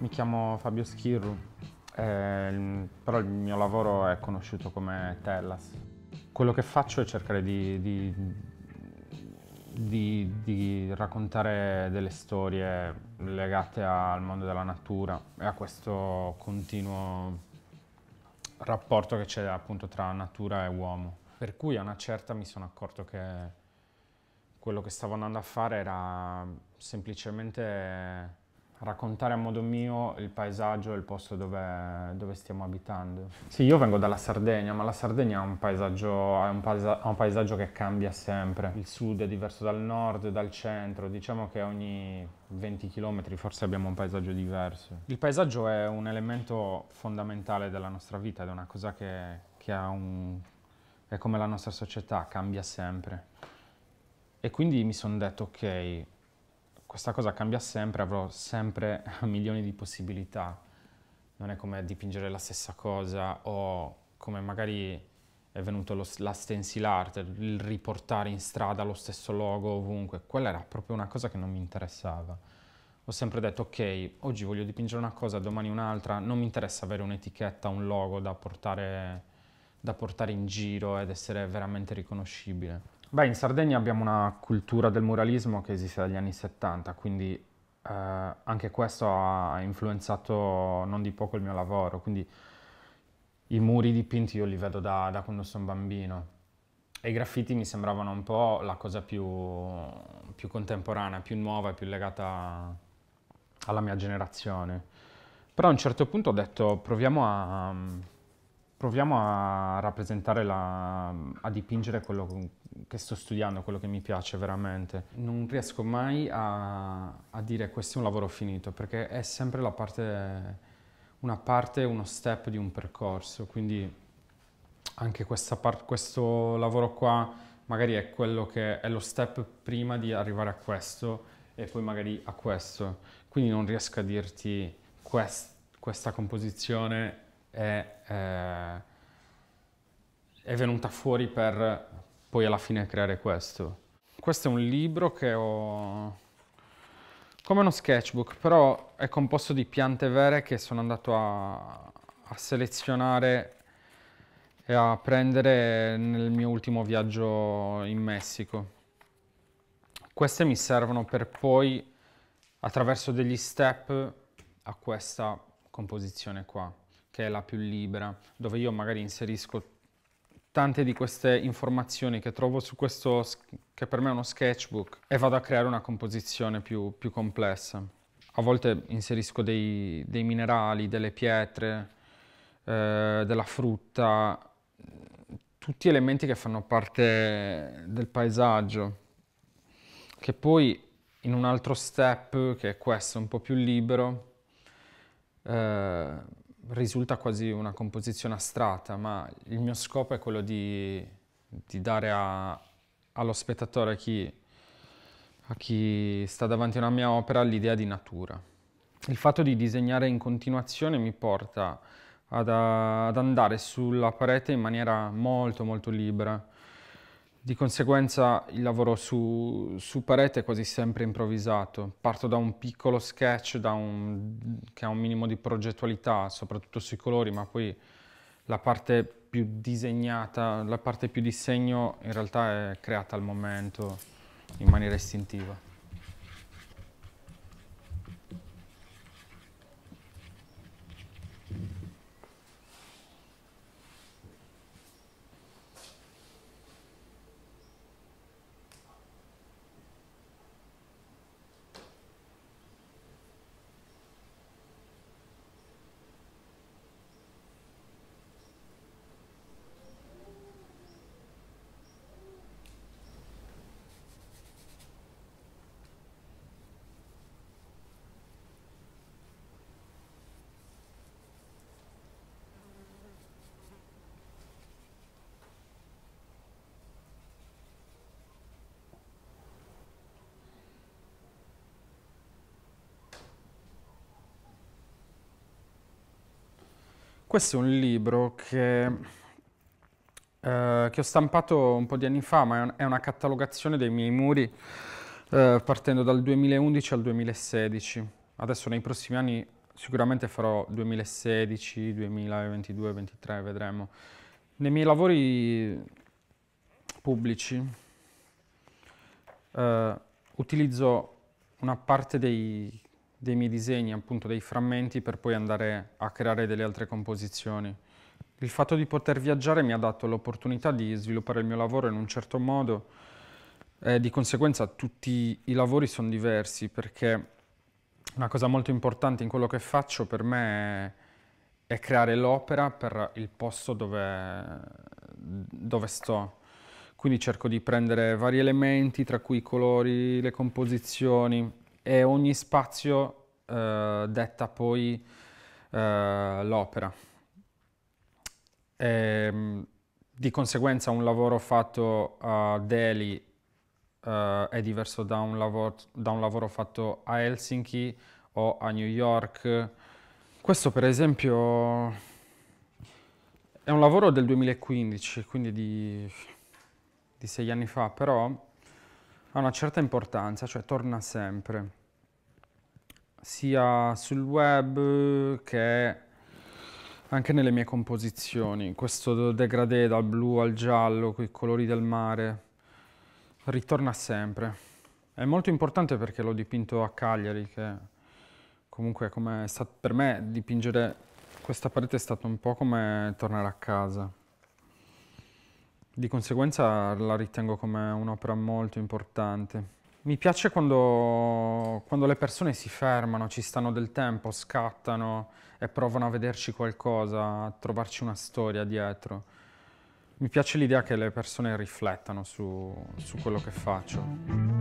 Mi chiamo Fabio Schirru, eh, però il mio lavoro è conosciuto come Tellas. Quello che faccio è cercare di, di, di, di raccontare delle storie legate al mondo della natura e a questo continuo rapporto che c'è appunto tra natura e uomo. Per cui a una certa mi sono accorto che quello che stavo andando a fare era semplicemente raccontare a modo mio il paesaggio e il posto dove, dove, stiamo abitando. Sì, io vengo dalla Sardegna, ma la Sardegna ha un, paesaggio, ha, un paesa, ha un paesaggio, che cambia sempre. Il sud è diverso dal nord, dal centro, diciamo che ogni 20 km forse abbiamo un paesaggio diverso. Il paesaggio è un elemento fondamentale della nostra vita ed è una cosa che, che un, è come la nostra società, cambia sempre. E quindi mi sono detto, ok, questa cosa cambia sempre, avrò sempre milioni di possibilità. Non è come dipingere la stessa cosa o come magari è venuto lo, la stencil art, il riportare in strada lo stesso logo ovunque. Quella era proprio una cosa che non mi interessava. Ho sempre detto, ok, oggi voglio dipingere una cosa, domani un'altra, non mi interessa avere un'etichetta, un logo da portare, da portare in giro ed essere veramente riconoscibile. Beh, in Sardegna abbiamo una cultura del muralismo che esiste dagli anni 70, quindi eh, anche questo ha influenzato non di poco il mio lavoro, quindi i muri dipinti io li vedo da, da quando sono bambino e i graffiti mi sembravano un po' la cosa più, più contemporanea, più nuova, e più legata alla mia generazione. Però a un certo punto ho detto proviamo a proviamo a rappresentare, la, a dipingere quello che sto studiando, quello che mi piace veramente. Non riesco mai a, a dire questo è un lavoro finito, perché è sempre parte, una parte, uno step di un percorso, quindi anche part, questo lavoro qua magari è quello che è lo step prima di arrivare a questo e poi magari a questo. Quindi non riesco a dirti quest, questa composizione è, eh, è venuta fuori per poi alla fine creare questo. Questo è un libro che ho come uno sketchbook, però è composto di piante vere che sono andato a, a selezionare e a prendere nel mio ultimo viaggio in Messico. Queste mi servono per poi, attraverso degli step, a questa composizione qua che è la più libera, dove io magari inserisco tante di queste informazioni che trovo su questo, che per me è uno sketchbook, e vado a creare una composizione più, più complessa. A volte inserisco dei, dei minerali, delle pietre, eh, della frutta, tutti elementi che fanno parte del paesaggio, che poi in un altro step, che è questo, un po' più libero, eh, risulta quasi una composizione astratta, ma il mio scopo è quello di, di dare a, allo spettatore, a chi, a chi sta davanti a una mia opera, l'idea di natura. Il fatto di disegnare in continuazione mi porta ad, ad andare sulla parete in maniera molto molto libera, di conseguenza il lavoro su, su, parete è quasi sempre improvvisato. Parto da un piccolo sketch un, che ha un minimo di progettualità, soprattutto sui colori, ma poi la parte più disegnata, la parte più di segno in realtà è creata al momento in maniera istintiva. Questo è un libro che, eh, che, ho stampato un po' di anni fa, ma è una catalogazione dei miei muri eh, partendo dal 2011 al 2016. Adesso nei prossimi anni sicuramente farò 2016, 2022, 2023, vedremo. Nei miei lavori pubblici eh, utilizzo una parte dei dei miei disegni, appunto dei frammenti, per poi andare a creare delle altre composizioni. Il fatto di poter viaggiare mi ha dato l'opportunità di sviluppare il mio lavoro in un certo modo e di conseguenza tutti i lavori sono diversi perché una cosa molto importante in quello che faccio per me è, è creare l'opera per il posto dove, dove sto. Quindi cerco di prendere vari elementi, tra cui i colori, le composizioni, e ogni spazio eh, detta poi eh, l'opera. Ehm, di conseguenza un lavoro fatto a Delhi eh, è diverso da un, lavoro, da un lavoro fatto a Helsinki o a New York. Questo per esempio è un lavoro del 2015, quindi di, di sei anni fa, però ha una certa importanza, cioè torna sempre, sia sul web che anche nelle mie composizioni, questo degradé dal blu al giallo, con i colori del mare, ritorna sempre. È molto importante perché l'ho dipinto a Cagliari, che comunque come per me dipingere questa parete è stato un po' come tornare a casa. Di conseguenza la ritengo come un'opera molto importante. Mi piace quando, quando, le persone si fermano, ci stanno del tempo, scattano e provano a vederci qualcosa, a trovarci una storia dietro. Mi piace l'idea che le persone riflettano su, su quello che faccio.